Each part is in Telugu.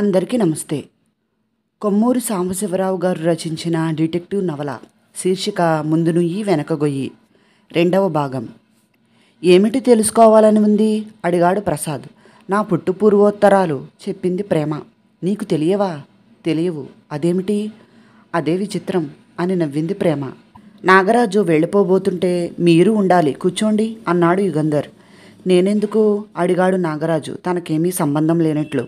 అందరికీ నమస్తే కొమ్మూరి సాంబశివరావు గారు రచించిన డిటెక్టివ్ నవల శీర్షిక ముందు నుయ్యి వెనకగొయ్యి రెండవ భాగం ఏమిటి తెలుసుకోవాలని ఉంది అడిగాడు ప్రసాద్ నా పుట్టు పూర్వోత్తరాలు చెప్పింది ప్రేమ నీకు తెలియవా తెలియవు అదేమిటి అదే విచిత్రం అని నవ్వింది ప్రేమ నాగరాజు వెళ్ళిపోబోతుంటే మీరు ఉండాలి కూర్చోండి అన్నాడు యుగంధర్ నేనెందుకు అడిగాడు నాగరాజు తనకేమీ సంబంధం లేనట్లు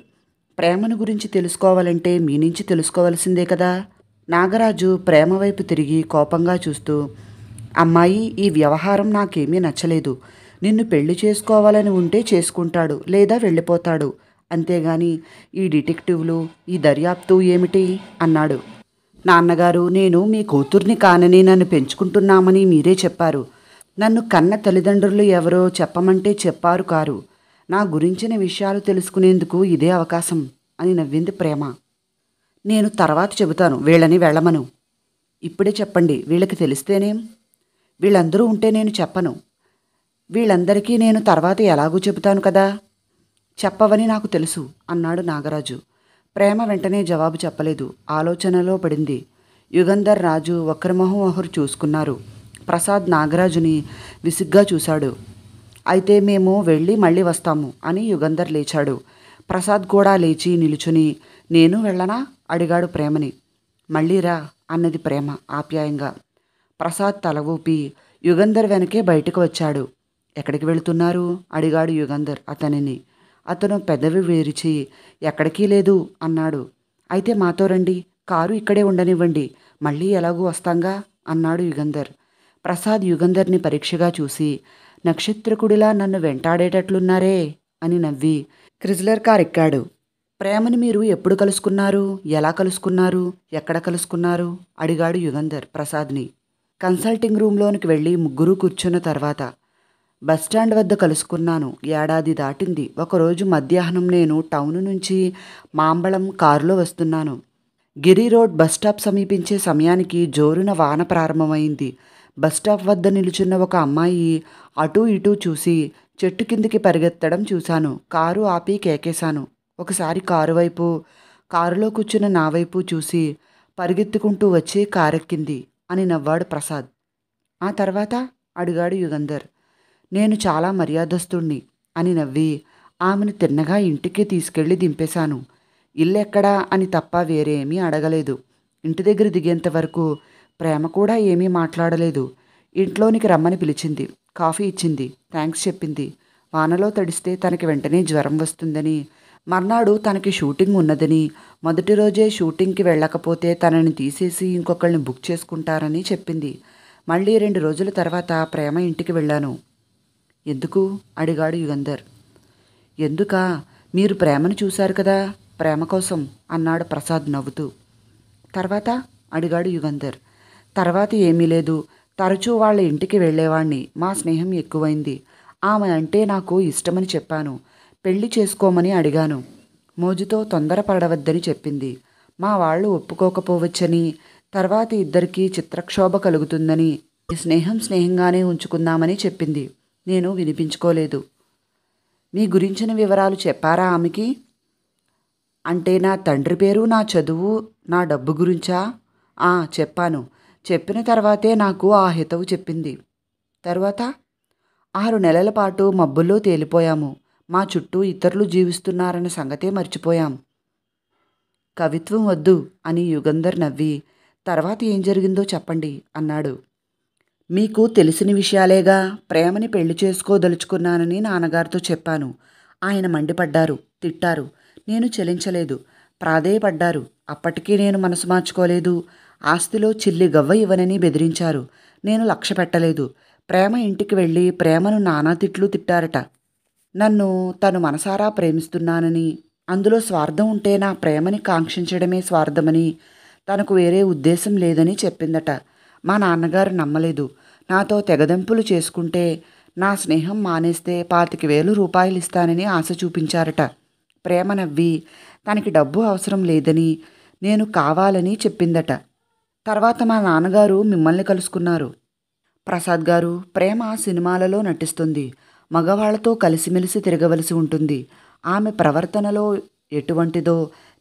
ప్రేమను గురించి తెలుసుకోవాలంటే మీ నుంచి తెలుసుకోవాల్సిందే కదా నాగరాజు ప్రేమ వైపు తిరిగి కోపంగా చూస్తూ అమ్మాయి ఈ వ్యవహారం నాకేమీ నచ్చలేదు నిన్ను పెళ్లి చేసుకోవాలని ఉంటే చేసుకుంటాడు లేదా వెళ్ళిపోతాడు అంతేగాని ఈ డిటెక్టివ్లు ఈ దర్యాప్తు ఏమిటి అన్నాడు నాన్నగారు నేను మీ కూతుర్ని కానని నన్ను పెంచుకుంటున్నామని మీరే చెప్పారు నన్ను కన్న తల్లిదండ్రులు ఎవరో చెప్పమంటే చెప్పారు కారు నా గురించిన విషయాలు తెలుసుకునేందుకు ఇదే అవకాశం అని నవ్వింది ప్రేమ నేను తర్వాత చెబుతాను వీళ్ళని వెళ్ళమను ఇప్పుడే చెప్పండి వీళ్ళకి తెలిస్తేనేం వీళ్ళందరూ ఉంటే నేను చెప్పను వీళ్ళందరికీ నేను తర్వాత ఎలాగూ చెబుతాను కదా చెప్పవని నాకు తెలుసు అన్నాడు నాగరాజు ప్రేమ వెంటనే జవాబు చెప్పలేదు ఆలోచనలో పడింది యుగంధర్ రాజు ఒకరి మొహం ఒకరు చూసుకున్నారు ప్రసాద్ నాగరాజుని విసుగ్గా చూశాడు అయితే మేము వెళ్ళి మళ్ళీ వస్తాము అని యుగంధర్ లేచాడు ప్రసాద్ కూడా లేచి నిలుచుని నేను వెళ్ళనా అడిగాడు ప్రేమని మళ్ళీరా అన్నది ప్రేమ ఆప్యాయంగా ప్రసాద్ తల ఊపి యుగంధర్ వెనకే బయటకు వచ్చాడు ఎక్కడికి వెళుతున్నారు అడిగాడు యుగంధర్ అతనిని అతను పెదవి వేరిచి ఎక్కడికీ లేదు అన్నాడు అయితే మాతో రండి కారు ఇక్కడే ఉండనివ్వండి మళ్ళీ ఎలాగూ వస్తాంగా అన్నాడు యుగంధర్ ప్రసాద్ యుగంధర్ని పరీక్షగా చూసి నక్షత్రకుడిలా నన్ను వెంటాడేటట్లున్నారే అని నవ్వి క్రిజ్లర్ కార్ ఎక్కాడు ప్రేమని మీరు ఎప్పుడు కలుసుకున్నారు ఎలా కలుసుకున్నారు ఎక్కడ కలుసుకున్నారు అడిగాడు యుగంధర్ ప్రసాద్ని కన్సల్టింగ్ రూమ్లోనికి వెళ్ళి ముగ్గురు కూర్చున్న తర్వాత బస్టాండ్ వద్ద కలుసుకున్నాను ఏడాది దాటింది ఒకరోజు మధ్యాహ్నం నేను టౌన్ నుంచి మాంబళం కారులో వస్తున్నాను గిరి రోడ్ బస్టాప్ సమీపించే సమయానికి జోరున వాన ప్రారంభమైంది బస్టాప్ వద్ద నిలుచున్న ఒక అమ్మాయి అటూ ఇటూ చూసి చెట్టు కిందికి పరిగెత్తడం చూశాను కారు ఆపి కేకేశాను ఒకసారి కారు వైపు కారులో కూర్చున్న నా వైపు చూసి పరిగెత్తుకుంటూ వచ్చి కారెక్కింది అని నవ్వాడు ప్రసాద్ ఆ తర్వాత అడిగాడు యుగంధర్ నేను చాలా మర్యాదస్తుణ్ణి అని నవ్వి ఆమెను తిన్నగా ఇంటికి తీసుకెళ్లి దింపేశాను ఇల్లెక్కడా అని తప్ప వేరేమీ అడగలేదు ఇంటి దగ్గర దిగేంత వరకు ప్రేమ కూడా ఏమీ మాట్లాడలేదు ఇంట్లోనికి రమ్మని పిలిచింది కాఫీ ఇచ్చింది థ్యాంక్స్ చెప్పింది వానలో తడిస్తే తనకి వెంటనే జ్వరం వస్తుందని మర్నాడు తనకి షూటింగ్ ఉన్నదని మొదటి రోజే షూటింగ్కి వెళ్ళకపోతే తనని తీసేసి ఇంకొకళ్ళని బుక్ చేసుకుంటారని చెప్పింది మళ్ళీ రెండు రోజుల తర్వాత ప్రేమ ఇంటికి వెళ్ళాను ఎందుకు అడిగాడు యుగంధర్ ఎందుకా మీరు ప్రేమను చూశారు కదా ప్రేమ కోసం అన్నాడు ప్రసాద్ నవ్వుతూ తర్వాత అడిగాడు యుగంధర్ తర్వాత ఏమీ లేదు తరచూ వాళ్ళ ఇంటికి వెళ్ళేవాణ్ణి మా స్నేహం ఎక్కువైంది ఆమె అంటే నాకు ఇష్టమని చెప్పాను పెళ్లి చేసుకోమని అడిగాను మోజుతో తొందరపడవద్దని చెప్పింది మా వాళ్ళు ఒప్పుకోకపోవచ్చని తర్వాత ఇద్దరికీ చిత్రక్షోభ కలుగుతుందని స్నేహం స్నేహంగానే ఉంచుకుందామని చెప్పింది నేను వినిపించుకోలేదు మీ గురించిన వివరాలు చెప్పారా ఆమెకి అంటే నా తండ్రి పేరు నా చదువు నా డబ్బు గురించా చెప్పాను చెప్పిన తర్వాతే నాకు ఆ హితవు చెప్పింది తర్వాత ఆరు నెలల పాటు మబ్బుల్లో తేలిపోయాము మా చుట్టూ ఇతరులు జీవిస్తున్నారన్న సంగతే మర్చిపోయాం కవిత్వం వద్దు అని యుగంధర్ నవ్వి తర్వాత ఏం జరిగిందో చెప్పండి అన్నాడు మీకు తెలిసిన విషయాలేగా ప్రేమని పెళ్లి చేసుకోదలుచుకున్నానని నాన్నగారితో చెప్పాను ఆయన మండిపడ్డారు తిట్టారు నేను చెలించలేదు ప్రాధేయపడ్డారు అప్పటికీ నేను మనసు మార్చుకోలేదు ఆస్తిలో చిల్లి గవ్వ ఇవ్వనని బెదిరించారు నేను లక్ష్య పెట్టలేదు ప్రేమ ఇంటికి వెళ్ళి ప్రేమను నానా తిట్లు తిట్టారట నన్ను తను మనసారా ప్రేమిస్తున్నానని అందులో స్వార్థం ఉంటే నా ప్రేమని కాంక్షించడమే స్వార్థమని తనకు వేరే ఉద్దేశం లేదని చెప్పిందట మా నాన్నగారు నమ్మలేదు నాతో తెగదెంపులు చేసుకుంటే నా స్నేహం మానేస్తే పాతిక వేలు రూపాయలు ఇస్తానని ఆశ చూపించారట ప్రేమ నవ్వి తనకి డబ్బు అవసరం లేదని నేను కావాలని చెప్పిందట తర్వాత మా నాన్నగారు మిమ్మల్ని కలుసుకున్నారు ప్రసాద్ గారు ప్రేమ సినిమాలలో నటిస్తుంది మగవాళ్లతో కలిసిమెలిసి తిరగవలసి ఉంటుంది ఆమె ప్రవర్తనలో ఎటువంటిదో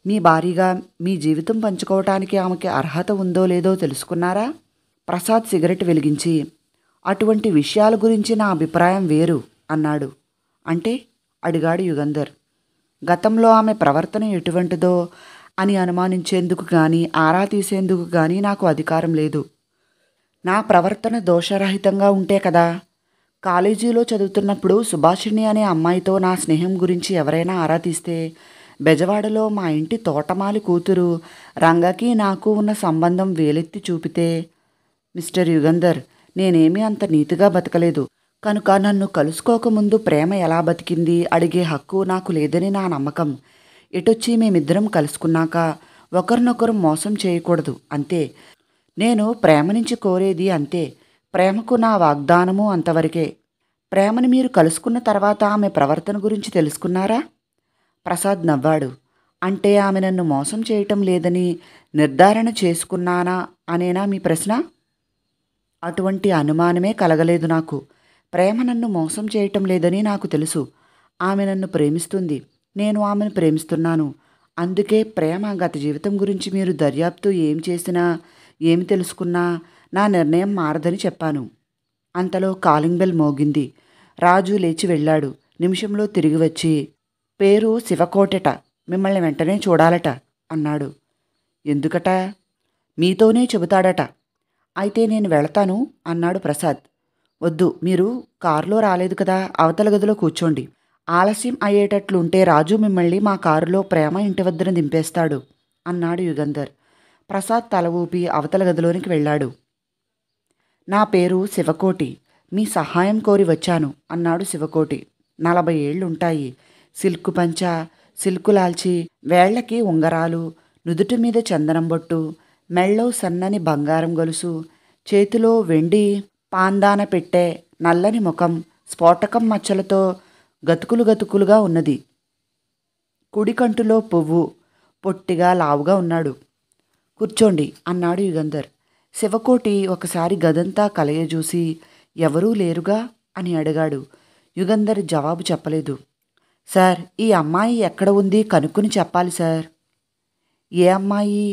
మీ భారీగా మీ జీవితం పంచుకోవటానికి ఆమెకి అర్హత ఉందో లేదో తెలుసుకున్నారా ప్రసాద్ సిగరెట్ వెలిగించి అటువంటి విషయాల గురించి నా అభిప్రాయం వేరు అన్నాడు అంటే అడిగాడు యుగంధర్ గతంలో ఆమె ప్రవర్తన ఎటువంటిదో అని అనుమానించేందుకు కానీ ఆరా తీసేందుకు కానీ నాకు అధికారం లేదు నా ప్రవర్తన దోషరహితంగా ఉంటే కదా కాలేజీలో చదువుతున్నప్పుడు సుభాషిణి అనే అమ్మాయితో నా స్నేహం గురించి ఎవరైనా ఆరా తీస్తే బెజవాడలో మా ఇంటి తోటమాలి కూతురు రంగకి నాకు ఉన్న సంబంధం వేలెత్తి చూపితే మిస్టర్ యుగంధర్ నేనేమీ అంత నీతిగా బతకలేదు కనుక నన్ను కలుసుకోకముందు ప్రేమ ఎలా బతికింది అడిగే హక్కు నాకు లేదని నా నమ్మకం ఇటొచ్చి మేమిద్దరం కలుసుకున్నాక ఒకరినొకరు మోసం చేయకూడదు అంతే నేను ప్రేమ నుంచి కోరేది అంతే ప్రేమకు నా వాగ్దానము అంతవరకే ప్రేమను మీరు కలుసుకున్న తర్వాత ఆమె ప్రవర్తన గురించి తెలుసుకున్నారా ప్రసాద్ నవ్వాడు అంటే ఆమె నన్ను మోసం చేయటం లేదని నిర్ధారణ చేసుకున్నానా అనేనా మీ ప్రశ్న అటువంటి అనుమానమే కలగలేదు నాకు ప్రేమ నన్ను మోసం చేయటం లేదని నాకు తెలుసు ఆమె నన్ను ప్రేమిస్తుంది నేను ఆమెను ప్రేమిస్తున్నాను అందుకే ప్రేమ గత జీవితం గురించి మీరు దర్యాప్తు ఏం చేసినా ఏమి తెలుసుకున్నా నా నిర్ణయం మారదని చెప్పాను అంతలో కాలింగ్ బెల్ మోగింది రాజు లేచి వెళ్ళాడు నిమిషంలో తిరిగి వచ్చి పేరు శివకోటట మిమ్మల్ని వెంటనే చూడాలట అన్నాడు ఎందుకట మీతోనే చెబుతాడట అయితే నేను వెళతాను అన్నాడు ప్రసాద్ వద్దు మీరు కారులో రాలేదు కదా అవతల గదిలో కూర్చోండి ఆలస్యం అయ్యేటట్లుంటే రాజు మిమ్మల్ని మా కారులో ప్రేమ ఇంటి వద్దన దింపేస్తాడు అన్నాడు యుగంధర్ ప్రసాద్ తల ఊపి అవతల గదిలోనికి వెళ్ళాడు నా పేరు శివకోటి మీ సహాయం కోరి వచ్చాను అన్నాడు శివకోటి నలభై ఏళ్లుంటాయి సిల్కు పంచ సిల్కు లాల్చి వేళ్లకి ఉంగరాలు నుదుటి మీద చందనం బొట్టు మెళ్ళో సన్నని బంగారం గొలుసు చేతిలో వెండి పాందాన పెట్టే నల్లని ముఖం స్ఫోటకం మచ్చలతో గతుకులు గతుకులుగా ఉన్నది కుడి కంటులో పువ్వు పొట్టిగా లావుగా ఉన్నాడు కూర్చోండి అన్నాడు యుగంధర్ శివకోటి ఒకసారి గదంతా కలయజూసి ఎవరూ లేరుగా అని అడిగాడు యుగంధర్ జవాబు చెప్పలేదు సార్ ఈ అమ్మాయి ఎక్కడ ఉంది కనుక్కుని చెప్పాలి సార్ ఏ అమ్మాయి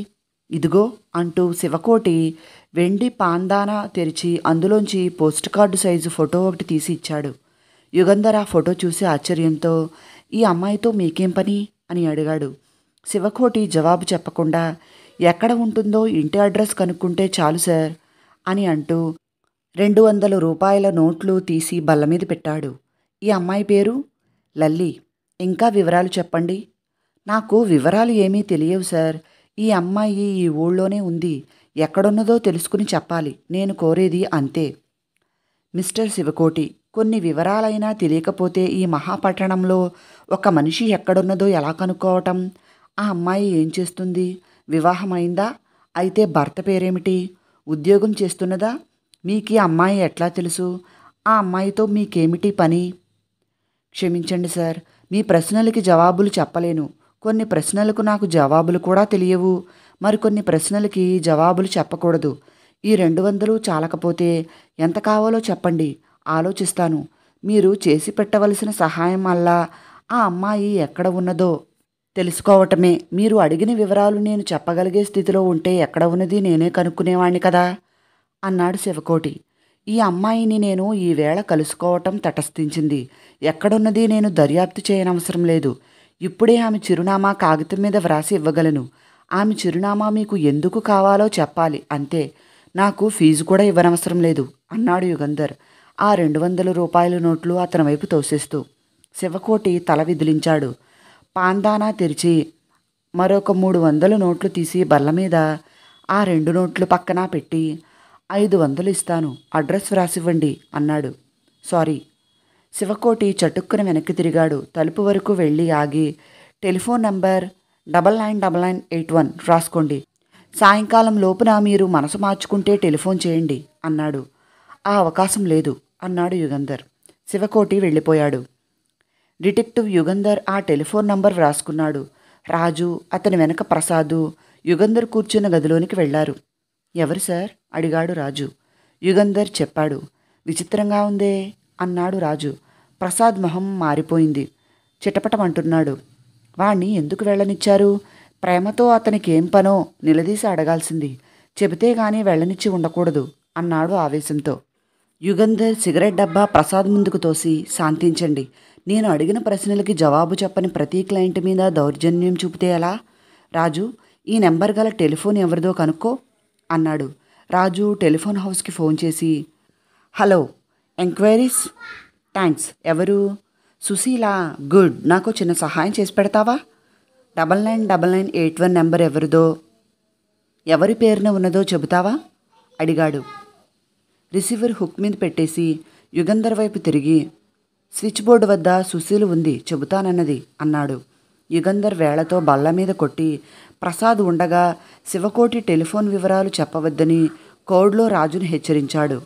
ఇదిగో అంటూ శివకోటి వెండి పాందానా తెరిచి అందులోంచి పోస్ట్ కార్డు సైజు ఫోటో ఒకటి తీసి ఇచ్చాడు యుగంధర్ ఆ ఫోటో చూసి ఆశ్చర్యంతో ఈ అమ్మాయితో మీకేం పని అని అడిగాడు శివకోటి జవాబు చెప్పకుండా ఎక్కడ ఉంటుందో ఇంటి అడ్రస్ కనుక్కుంటే చాలు సార్ అని అంటూ రెండు వందల రూపాయల నోట్లు తీసి బల్ల మీద పెట్టాడు ఈ అమ్మాయి పేరు లల్లి ఇంకా వివరాలు చెప్పండి నాకు వివరాలు ఏమీ తెలియవు సార్ ఈ అమ్మాయి ఈ ఊళ్ళోనే ఉంది ఎక్కడున్నదో తెలుసుకుని చెప్పాలి నేను కోరేది అంతే మిస్టర్ శివకోటి కొన్ని వివరాలైనా తెలియకపోతే ఈ మహాపట్టణంలో ఒక మనిషి ఎక్కడున్నదో ఎలా కనుక్కోవటం ఆ అమ్మాయి ఏం చేస్తుంది వివాహమైందా అయితే భర్త పేరేమిటి ఉద్యోగం చేస్తున్నదా మీకు ఈ అమ్మాయి ఎట్లా తెలుసు ఆ అమ్మాయితో మీకేమిటి పని క్షమించండి సార్ మీ ప్రశ్నలకి జవాబులు చెప్పలేను కొన్ని ప్రశ్నలకు నాకు జవాబులు కూడా తెలియవు మరికొన్ని ప్రశ్నలకి జవాబులు చెప్పకూడదు ఈ రెండు వందలు చాలకపోతే ఎంత కావాలో చెప్పండి ఆలోచిస్తాను మీరు చేసి పెట్టవలసిన సహాయం వల్ల ఆ అమ్మాయి ఎక్కడ ఉన్నదో తెలుసుకోవటమే మీరు అడిగిన వివరాలు నేను చెప్పగలిగే స్థితిలో ఉంటే ఎక్కడ ఉన్నది నేనే కనుక్కునేవాణ్ణి కదా అన్నాడు శివకోటి ఈ అమ్మాయిని నేను ఈవేళ కలుసుకోవటం తటస్థించింది ఎక్కడున్నది నేను దర్యాప్తు చేయనవసరం లేదు ఇప్పుడే ఆమె చిరునామా కాగితం మీద వ్రాసి ఇవ్వగలను ఆమె చిరునామా మీకు ఎందుకు కావాలో చెప్పాలి అంతే నాకు ఫీజు కూడా ఇవ్వనవసరం లేదు అన్నాడు యుగంధర్ ఆ రెండు వందల రూపాయల నోట్లు అతని వైపు తోసేస్తూ శివకోటి తల విదిలించాడు పాందానా తెరిచి మరొక మూడు వందల నోట్లు తీసి బల్ల మీద ఆ రెండు నోట్లు పక్కన పెట్టి ఐదు వందలు ఇస్తాను అడ్రస్ వ్రాసివ్వండి అన్నాడు సారీ శివకోటి చటుక్కున వెనక్కి తిరిగాడు తలుపు వరకు వెళ్ళి ఆగి telephone number double nine double nine eight one రాసుకోండి సాయంకాలం లోపున మీరు మనసు మార్చుకుంటే టెలిఫోన్ చేయండి అన్నాడు ఆ అవకాశం లేదు అన్నాడు యుగంధర్ శివకోటి వెళ్ళిపోయాడు డిటెక్టివ్ యుగంధర్ ఆ టెలిఫోన్ నంబర్ వ్రాసుకున్నాడు రాజు అతని వెనక ప్రసాదు యుగంధర్ కూర్చున్న గదిలోనికి వెళ్లారు ఎవరు సార్ అడిగాడు రాజు యుగంధర్ చెప్పాడు విచిత్రంగా ఉందే అన్నాడు రాజు ప్రసాద్ మొహం మారిపోయింది చిటపటమంటున్నాడు వాణ్ణి ఎందుకు వెళ్ళనిచ్చారు ప్రేమతో అతనికి ఏం పనో నిలదీసి అడగాల్సింది చెబితే గానీ వెళ్ళనిచ్చి ఉండకూడదు అన్నాడు ఆవేశంతో యుగంధర్ సిగరెట్ డబ్బా ప్రసాద్ ముందుకు తోసి శాంతించండి నేను అడిగిన ప్రశ్నలకి జవాబు చెప్పని ప్రతి క్లయింట్ మీద దౌర్జన్యం చూపితే ఎలా రాజు ఈ నెంబర్ గల టెలిఫోన్ ఎవరిదో కనుక్కో అన్నాడు రాజు టెలిఫోన్ హౌస్కి ఫోన్ చేసి హలో ఎంక్వైరీస్ థ్యాంక్స్ ఎవరు సుశీల గుడ్ నాకు చిన్న సహాయం చేసి పెడతావా double nine double nine eight one number ఎవరిదో ఎవరి పేరున ఉన్నదో చెబుతావా అడిగాడు రిసీవర్ హుక్ మీద పెట్టేసి యుగంధర్ వైపు తిరిగి స్విచ్ బోర్డు వద్ద సుశీలు ఉంది చెబుతానన్నది అన్నాడు యుగంధర్ వేళతో బల్ల మీద కొట్టి ప్రసాద్ ఉండగా శివకోటి టెలిఫోన్ వివరాలు చెప్పవద్దని కోడ్లో రాజును హెచ్చరించాడు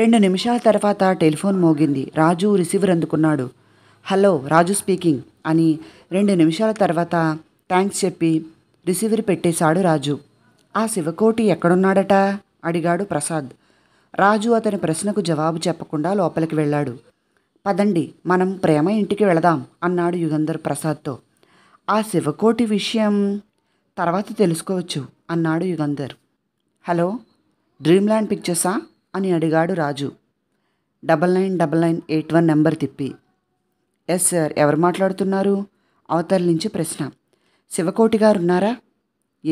రెండు నిమిషాల తర్వాత టెలిఫోన్ మోగింది రాజు రిసీవర్ అందుకున్నాడు హలో రాజు స్పీకింగ్ అని రెండు నిమిషాల తర్వాత థ్యాంక్స్ చెప్పి రిసీవర్ పెట్టేశాడు రాజు ఆ శివకోటి ఎక్కడున్నాడట అడిగాడు ప్రసాద్ రాజు అతని ప్రశ్నకు జవాబు చెప్పకుండా లోపలికి వెళ్ళాడు పదండి మనం ప్రేమ ఇంటికి వెళదాం అన్నాడు యుగంధర్ ప్రసాద్తో ఆ శివకోటి విషయం తర్వాత తెలుసుకోవచ్చు అన్నాడు యుగంధర్ హలో ల్యాండ్ పిక్చర్సా అని అడిగాడు Raju double nine double nine eight one number తిప్పి ఎస్ సార్ ఎవరు మాట్లాడుతున్నారు అవతల నుంచి ప్రశ్న శివకోటి గారు ఉన్నారా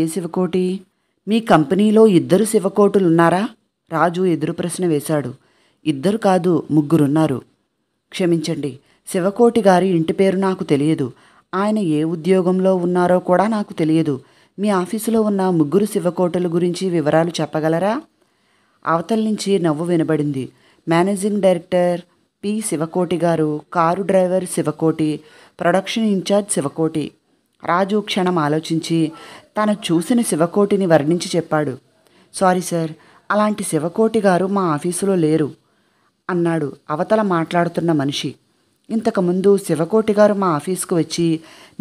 ఏ శివకోటి మీ కంపెనీలో ఇద్దరు శివకోటులు ఉన్నారా రాజు ఎదురు ప్రశ్న వేశాడు ఇద్దరు కాదు ముగ్గురున్నారు క్షమించండి శివకోటి గారి ఇంటి పేరు నాకు తెలియదు ఆయన ఏ ఉద్యోగంలో ఉన్నారో కూడా నాకు తెలియదు మీ ఆఫీసులో ఉన్న ముగ్గురు శివకోటల గురించి వివరాలు చెప్పగలరా అవతల నుంచి నవ్వు వినబడింది మేనేజింగ్ డైరెక్టర్ పి శివకోటి గారు car driver Sivakoti production in charge Sivakoti Raju క్షణం ఆలోచించి తను చూసిన శివకోటిని వర్ణించి చెప్పాడు సారీ సార్ అలాంటి శివకోటి గారు మా ఆఫీసులో లేరు అన్నాడు అవతల మాట్లాడుతున్న మనిషి ఇంతకుముందు శివకోటి గారు మా ఆఫీస్కు వచ్చి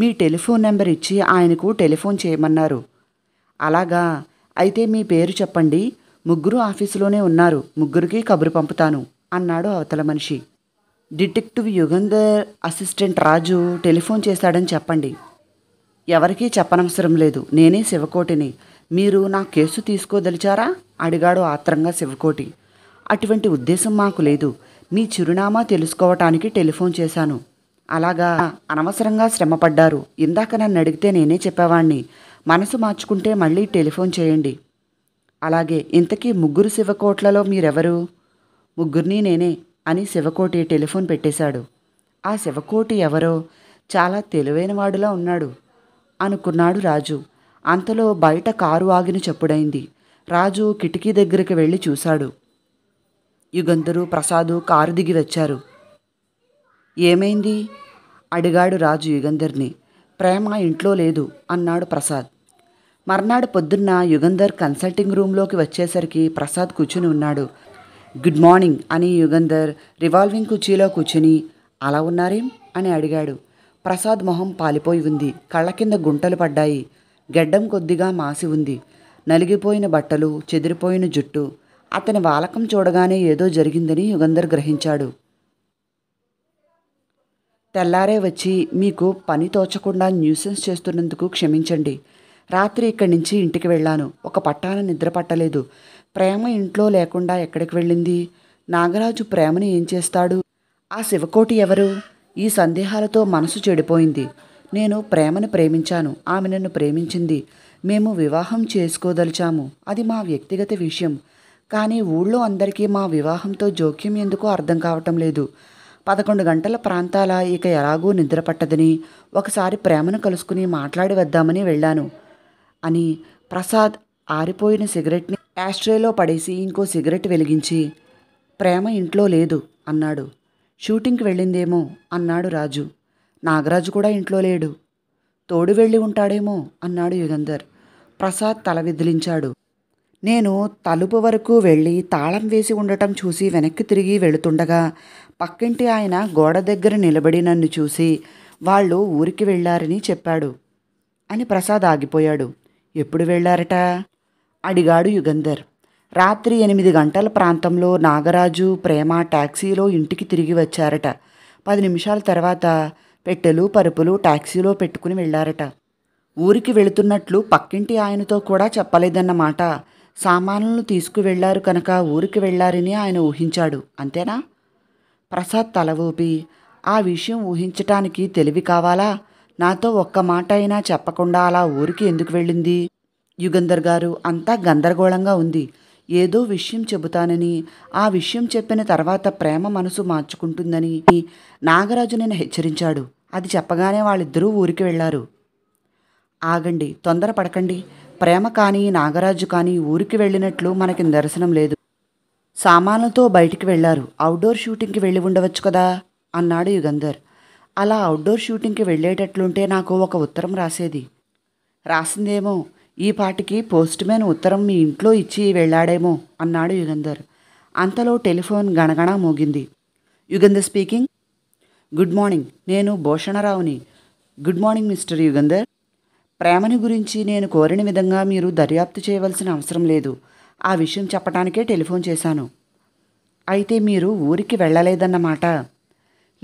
మీ టెలిఫోన్ నెంబర్ ఇచ్చి ఆయనకు టెలిఫోన్ చేయమన్నారు అలాగా అయితే మీ పేరు చెప్పండి ముగ్గురు ఆఫీసులోనే ఉన్నారు ముగ్గురికి కబురు పంపుతాను అన్నాడు అవతల మనిషి detective Yugandhar assistant Raju telephone చేశాడని చెప్పండి ఎవరికీ చెప్పనవసరం లేదు నేనే శివకోటిని మీరు నా కేసు తీసుకోదలిచారా అడిగాడు ఆత్రంగా శివకోటి అటువంటి ఉద్దేశం మాకు లేదు మీ చిరునామా తెలుసుకోవటానికి టెలిఫోన్ చేశాను అలాగా అనవసరంగా శ్రమపడ్డారు ఇందాక నన్ను అడిగితే నేనే చెప్పేవాణ్ణి మనసు మార్చుకుంటే మళ్ళీ టెలిఫోన్ చేయండి అలాగే ఇంతకీ ముగ్గురు శివకోట్లలో మీరెవరు ముగ్గురిని నేనే అని శివకోటి టెలిఫోన్ పెట్టేశాడు ఆ శివకోటి ఎవరో చాలా తెలివైనవాడులా ఉన్నాడు అనుకున్నాడు రాజు అంతలో బయట కారు ఆగిన చెప్పుడైంది రాజు కిటికీ దగ్గరికి వెళ్ళి చూశాడు యుగంధరు ప్రసాదు కారు దిగి వచ్చారు ఏమైంది అడిగాడు రాజు యుగంధర్ని ప్రేమ ఇంట్లో లేదు అన్నాడు ప్రసాద్ మర్నాడు పొద్దున్న యుగంధర్ కన్సల్టింగ్ రూమ్లోకి వచ్చేసరికి ప్రసాద్ కూర్చుని ఉన్నాడు గుడ్ మార్నింగ్ అని యుగంధర్ రివాల్వింగ్ కుర్చీలో కూర్చుని అలా ఉన్నారేం అని అడిగాడు ప్రసాద్ మొహం పాలిపోయి ఉంది కళ్ళ కింద గుంటలు పడ్డాయి గెడ్డం కొద్దిగా మాసి ఉంది నలిగిపోయిన బట్టలు చెదిరిపోయిన జుట్టు అతని వాలకం చూడగానే ఏదో జరిగిందని యుగంధర్ గ్రహించాడు తెల్లారే వచ్చి మీకు పని తోచకుండా న్యూసెన్స్ చేస్తున్నందుకు క్షమించండి రాత్రి ఇక్కడి నుంచి ఇంటికి వెళ్ళాను ఒక పట్టాన నిద్ర పట్టలేదు ప్రేమ ఇంట్లో లేకుండా ఎక్కడికి వెళ్ళింది నాగరాజు ప్రేమని ఏం చేస్తాడు ఆ శివకోటి ఎవరు ఈ సందేహాలతో మనసు చెడిపోయింది నేను ప్రేమను ప్రేమించాను ఆమె నన్ను ప్రేమించింది మేము వివాహం చేసుకోదలిచాము అది మా వ్యక్తిగత విషయం కానీ ఊళ్ళో అందరికీ మా వివాహంతో జోక్యం ఎందుకు అర్థం కావటం లేదు పదకొండు గంటల ప్రాంతాల ఇక ఎలాగూ నిద్ర పట్టదని ఒకసారి ప్రేమను కలుసుకుని మాట్లాడి వద్దామని వెళ్ళాను అని ప్రసాద్ ఆరిపోయిన సిగరెట్ని యాస్ట్రేలో పడేసి ఇంకో సిగరెట్ వెలిగించి ప్రేమ ఇంట్లో లేదు అన్నాడు షూటింగ్కి వెళ్ళిందేమో అన్నాడు రాజు నాగరాజు కూడా ఇంట్లో లేడు తోడు వెళ్ళి ఉంటాడేమో అన్నాడు యుగంధర్ ప్రసాద్ తల విదిలించాడు నేను తలుపు వరకు వెళ్ళి తాళం వేసి ఉండటం చూసి వెనక్కి తిరిగి వెళుతుండగా పక్కింటి ఆయన గోడ దగ్గర నిలబడి నన్ను చూసి వాళ్ళు ఊరికి వెళ్ళారని చెప్పాడు అని ప్రసాద్ ఆగిపోయాడు ఎప్పుడు వెళ్ళారట అడిగాడు యుగంధర్ రాత్రి ఎనిమిది గంటల ప్రాంతంలో నాగరాజు ప్రేమ ట్యాక్సీలో ఇంటికి తిరిగి వచ్చారట పది నిమిషాల తర్వాత పెట్టెలు పరుపులు టాక్సీలో పెట్టుకుని వెళ్ళారట ఊరికి వెళుతున్నట్లు పక్కింటి ఆయనతో కూడా చెప్పలేదన్నమాట సామానులను తీసుకువెళ్లారు కనుక ఊరికి వెళ్లారని ఆయన ఊహించాడు అంతేనా ప్రసాద్ తల ఊపి ఆ విషయం ఊహించటానికి తెలివి కావాలా నాతో ఒక్క మాట అయినా చెప్పకుండా అలా ఊరికి ఎందుకు వెళ్ళింది యుగంధర్ గారు అంతా గందరగోళంగా ఉంది ఏదో విషయం చెబుతానని ఆ విషయం చెప్పిన తర్వాత ప్రేమ మనసు మార్చుకుంటుందని నాగరాజు నేను హెచ్చరించాడు అది చెప్పగానే వాళ్ళిద్దరూ ఊరికి వెళ్లారు ఆగండి తొందరపడకండి ప్రేమ కానీ నాగరాజు కానీ ఊరికి వెళ్ళినట్లు మనకి దర్శనం లేదు సామాన్లతో బయటికి వెళ్లారు అవుట్డోర్ షూటింగ్కి వెళ్ళి ఉండవచ్చు కదా అన్నాడు యుగంధర్ అలా అవుట్డోర్ షూటింగ్కి వెళ్ళేటట్లుంటే నాకు ఒక ఉత్తరం రాసేది రాసిందేమో ఈ పాటికి పోస్ట్ మ్యాన్ ఉత్తరం మీ ఇంట్లో ఇచ్చి వెళ్ళాడేమో అన్నాడు యుగంధర్ అంతలో టెలిఫోన్ గణగణ మోగింది యుగంధర్ స్పీకింగ్ గుడ్ మార్నింగ్ నేను భూషణరావుని గుడ్ మార్నింగ్ మిస్టర్ యుగంధర్ ప్రేమని గురించి నేను కోరిన విధంగా మీరు దర్యాప్తు చేయవలసిన అవసరం లేదు ఆ విషయం చెప్పటానికే టెలిఫోన్ చేశాను అయితే మీరు ఊరికి వెళ్ళలేదన్నమాట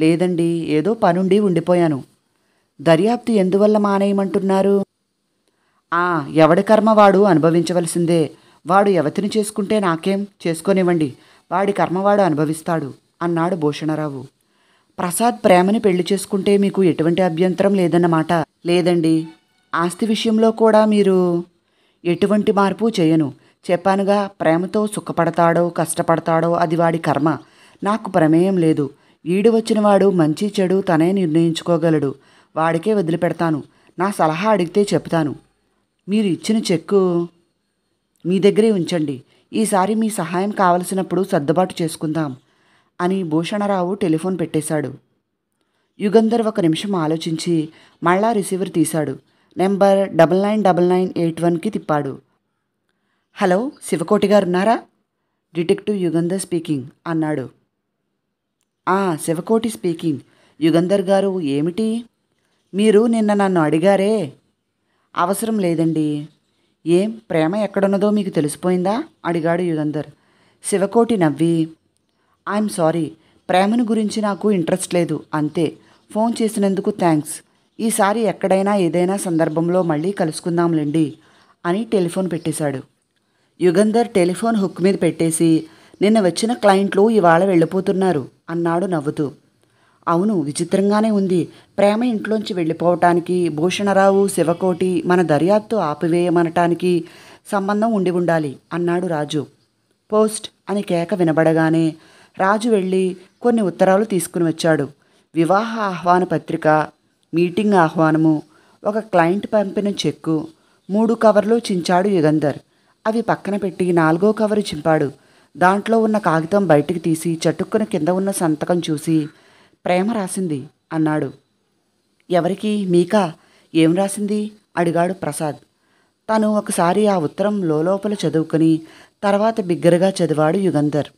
లేదండి ఏదో పనుండి ఉండిపోయాను దర్యాప్తు ఎందువల్ల మానేయమంటున్నారు ఆ ఎవడి కర్మ వాడు అనుభవించవలసిందే వాడు ఎవతిని చేసుకుంటే నాకేం చేసుకోనివ్వండి వాడి కర్మవాడు అనుభవిస్తాడు అన్నాడు భూషణరావు ప్రసాద్ ప్రేమని పెళ్లి చేసుకుంటే మీకు ఎటువంటి అభ్యంతరం లేదన్నమాట లేదండి ఆస్తి విషయంలో కూడా మీరు ఎటువంటి మార్పు చేయను చెప్పానుగా ప్రేమతో సుఖపడతాడో కష్టపడతాడో అది వాడి కర్మ నాకు ప్రమేయం లేదు ఈడు వచ్చినవాడు మంచి చెడు తనే నిర్ణయించుకోగలడు వాడికే వదిలిపెడతాను నా సలహా అడిగితే చెప్తాను మీరు ఇచ్చిన చెక్కు మీ దగ్గరే ఉంచండి ఈసారి మీ సహాయం కావలసినప్పుడు సర్దుబాటు చేసుకుందాం అని భూషణరావు టెలిఫోన్ పెట్టేశాడు యుగంధర్ ఒక నిమిషం ఆలోచించి మళ్ళా రిసీవర్ తీశాడు number double nine double nine eight వన్కి తిప్పాడు హలో శివకోటి గారు ఉన్నారా డిటెక్టివ్ యుగంధర్ స్పీకింగ్ అన్నాడు ఆ శివకోటి స్పీకింగ్ యుగంధర్ గారు ఏమిటి మీరు నిన్న నన్ను అడిగారే అవసరం లేదండి ఏం ప్రేమ ఎక్కడున్నదో మీకు తెలిసిపోయిందా అడిగాడు యుగంధర్ శివకోటి నవ్వి ఐఎమ్ సారీ ప్రేమను గురించి నాకు ఇంట్రెస్ట్ లేదు అంతే ఫోన్ చేసినందుకు థ్యాంక్స్ ఈసారి ఎక్కడైనా ఏదైనా సందర్భంలో మళ్ళీ కలుసుకుందాంలేండి అని టెలిఫోన్ పెట్టేశాడు యుగంధర్ టెలిఫోన్ హుక్ మీద పెట్టేసి నిన్న వచ్చిన క్లయింట్లు ఇవాళ వెళ్ళిపోతున్నారు అన్నాడు నవ్వుతూ అవును విచిత్రంగానే ఉంది ప్రేమ ఇంట్లోంచి వెళ్ళిపోవటానికి భూషణరావు శివకోటి మన దర్యాప్తు ఆపివేయమనటానికి సంబంధం ఉండి ఉండాలి అన్నాడు రాజు పోస్ట్ అని కేక వినబడగానే రాజు వెళ్ళి కొన్ని ఉత్తరాలు తీసుకుని వచ్చాడు వివాహ ఆహ్వాన పత్రిక మీటింగ్ ఆహ్వానము ఒక క్లయింట్ పంపిన చెక్కు మూడు కవర్లు చించాడు యుగంధర్ అవి పక్కన పెట్టి నాలుగో కవరు చింపాడు దాంట్లో ఉన్న కాగితం బయటికి తీసి చటుక్కున కింద ఉన్న సంతకం చూసి ప్రేమ రాసింది అన్నాడు ఎవరికి మీకా ఏం రాసింది అడిగాడు ప్రసాద్ తను ఒకసారి ఆ ఉత్తరం లోపల చదువుకుని తర్వాత బిగ్గరగా చదివాడు యుగంధర్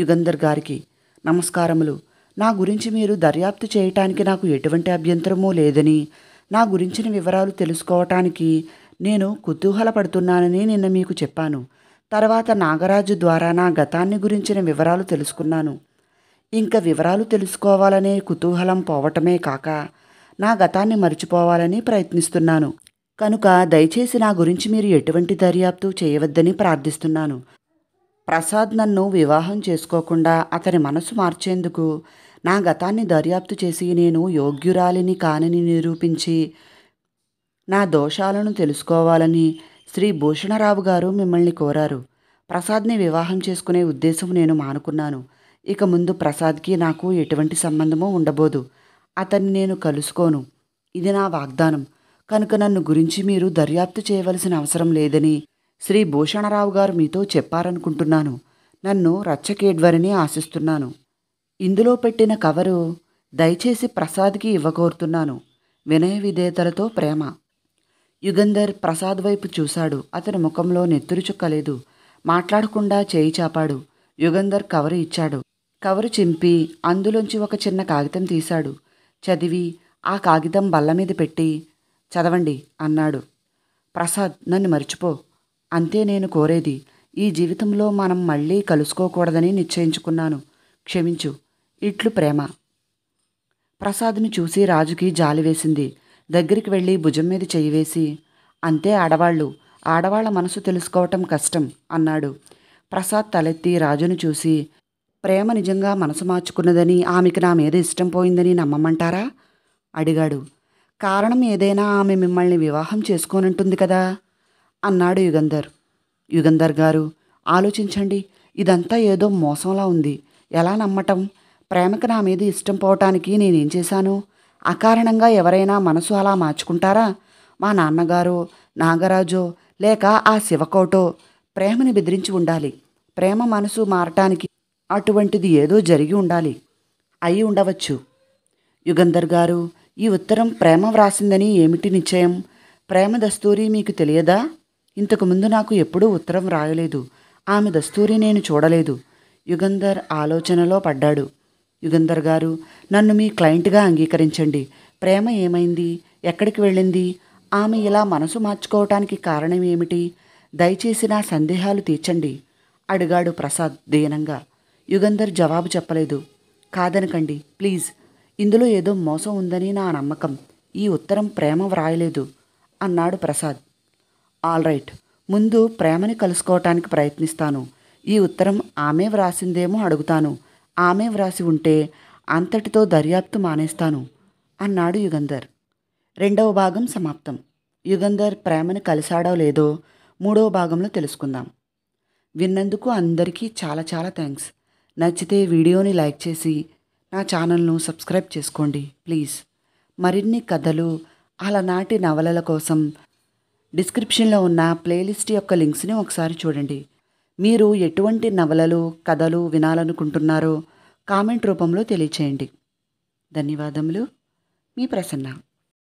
యుగంధర్ గారికి నమస్కారములు నా గురించి మీరు దర్యాప్తు చేయటానికి నాకు ఎటువంటి అభ్యంతరమూ లేదని నా గురించిన వివరాలు తెలుసుకోవటానికి నేను కుతూహలపడుతున్నానని నిన్న మీకు చెప్పాను తర్వాత నాగరాజు ద్వారా నా గతాన్ని గురించిన వివరాలు తెలుసుకున్నాను ఇంక వివరాలు తెలుసుకోవాలనే కుతూహలం పోవటమే కాక నా గతాన్ని మర్చిపోవాలని ప్రయత్నిస్తున్నాను కనుక దయచేసి నా గురించి మీరు ఎటువంటి దర్యాప్తు చేయవద్దని ప్రార్థిస్తున్నాను ప్రసాద్ నన్ను వివాహం చేసుకోకుండా అతని మనసు మార్చేందుకు నా గతాన్ని దర్యాప్తు చేసి నేను యోగ్యురాలిని కానని నిరూపించి నా దోషాలను తెలుసుకోవాలని శ్రీ భూషణరావు గారు మిమ్మల్ని కోరారు ప్రసాద్ని వివాహం చేసుకునే ఉద్దేశం నేను మానుకున్నాను ఇక ముందు ప్రసాద్కి నాకు ఎటువంటి సంబంధమో ఉండబోదు అతన్ని నేను కలుసుకోను ఇది నా వాగ్దానం కనుక నన్ను గురించి మీరు దర్యాప్తు చేయవలసిన అవసరం లేదని శ్రీ భూషణరావు గారు మీతో చెప్పారనుకుంటున్నాను నన్ను రచ్చకేడ్వరని ఆశిస్తున్నాను ఇందులో పెట్టిన కవరు దయచేసి ప్రసాద్కి ఇవ్వకోరుతున్నాను వినయ విధేయతలతో ప్రేమ యుగంధర్ ప్రసాద్ వైపు చూశాడు అతని ముఖంలో నెత్తురు మాట్లాడకుండా చేయి చాపాడు యుగంధర్ కవరు ఇచ్చాడు కవరు చింపి అందులోంచి ఒక చిన్న కాగితం తీశాడు చదివి ఆ కాగితం బల్ల మీద పెట్టి చదవండి అన్నాడు ప్రసాద్ నన్ను మర్చిపో అంతే నేను కోరేది ఈ జీవితంలో మనం మళ్ళీ కలుసుకోకూడదని నిశ్చయించుకున్నాను క్షమించు ఇట్లు ప్రేమ ప్రసాద్ను చూసి రాజుకి జాలి వేసింది దగ్గరికి వెళ్ళి భుజం మీద చేయివేసి అంతే ఆడవాళ్ళు ఆడవాళ్ల మనసు తెలుసుకోవటం కష్టం అన్నాడు ప్రసాద్ తలెత్తి రాజును చూసి ప్రేమ నిజంగా మనసు మార్చుకున్నదని ఆమెకి నా మీద ఇష్టం పోయిందని నమ్మమంటారా అడిగాడు కారణం ఏదైనా ఆమె మిమ్మల్ని వివాహం చేసుకోనంటుంది కదా అన్నాడు యుగంధర్ యుగంధర్ గారు ఆలోచించండి ఇదంతా ఏదో మోసంలా ఉంది ఎలా నమ్మటం ప్రేమకు నా మీద ఇష్టం పోవటానికి నేనేం చేశాను అకారణంగా ఎవరైనా మనసు అలా మార్చుకుంటారా మా నాన్నగారో నాగరాజో లేక ఆ శివకోటో ప్రేమని బెదిరించి ఉండాలి ప్రేమ మనసు మారటానికి అటువంటిది ఏదో జరిగి ఉండాలి అయి ఉండవచ్చు యుగంధర్ గారు ఈ ఉత్తరం ప్రేమ వ్రాసిందని ఏమిటి నిశ్చయం ప్రేమ దస్తూరి మీకు తెలియదా ఇంతకుముందు నాకు ఎప్పుడూ ఉత్తరం రాయలేదు ఆమె దస్తూరి నేను చూడలేదు యుగంధర్ ఆలోచనలో పడ్డాడు యుగంధర్ గారు నన్ను మీ క్లయింట్గా అంగీకరించండి ప్రేమ ఏమైంది ఎక్కడికి వెళ్ళింది ఆమె ఇలా మనసు మార్చుకోవటానికి కారణం ఏమిటి దయచేసి నా సందేహాలు తీర్చండి అడిగాడు ప్రసాద్ దీనంగా యుగంధర్ జవాబు చెప్పలేదు కాదనకండి ప్లీజ్ ఇందులో ఏదో మోసం ఉందని నా నమ్మకం ఈ ఉత్తరం ప్రేమ వ్రాయలేదు అన్నాడు ప్రసాద్ ఆల్ రైట్ ముందు ప్రేమని కలుసుకోవటానికి ప్రయత్నిస్తాను ఈ ఉత్తరం ఆమె వ్రాసిందేమో అడుగుతాను ఆమె వ్రాసి ఉంటే అంతటితో దర్యాప్తు మానేస్తాను అన్నాడు యుగంధర్ రెండవ భాగం సమాప్తం యుగంధర్ ప్రేమను కలిశాడో లేదో మూడవ భాగంలో తెలుసుకుందాం విన్నందుకు అందరికీ చాలా చాలా థ్యాంక్స్ నచ్చితే వీడియోని లైక్ చేసి నా ఛానల్ను సబ్స్క్రైబ్ చేసుకోండి ప్లీజ్ మరిన్ని కథలు నాటి నవలల కోసం డిస్క్రిప్షన్లో ఉన్న ప్లేలిస్ట్ యొక్క లింక్స్ని ఒకసారి చూడండి మీరు ఎటువంటి నవలలు కథలు వినాలనుకుంటున్నారో కామెంట్ రూపంలో తెలియచేయండి ధన్యవాదములు మీ ప్రసన్న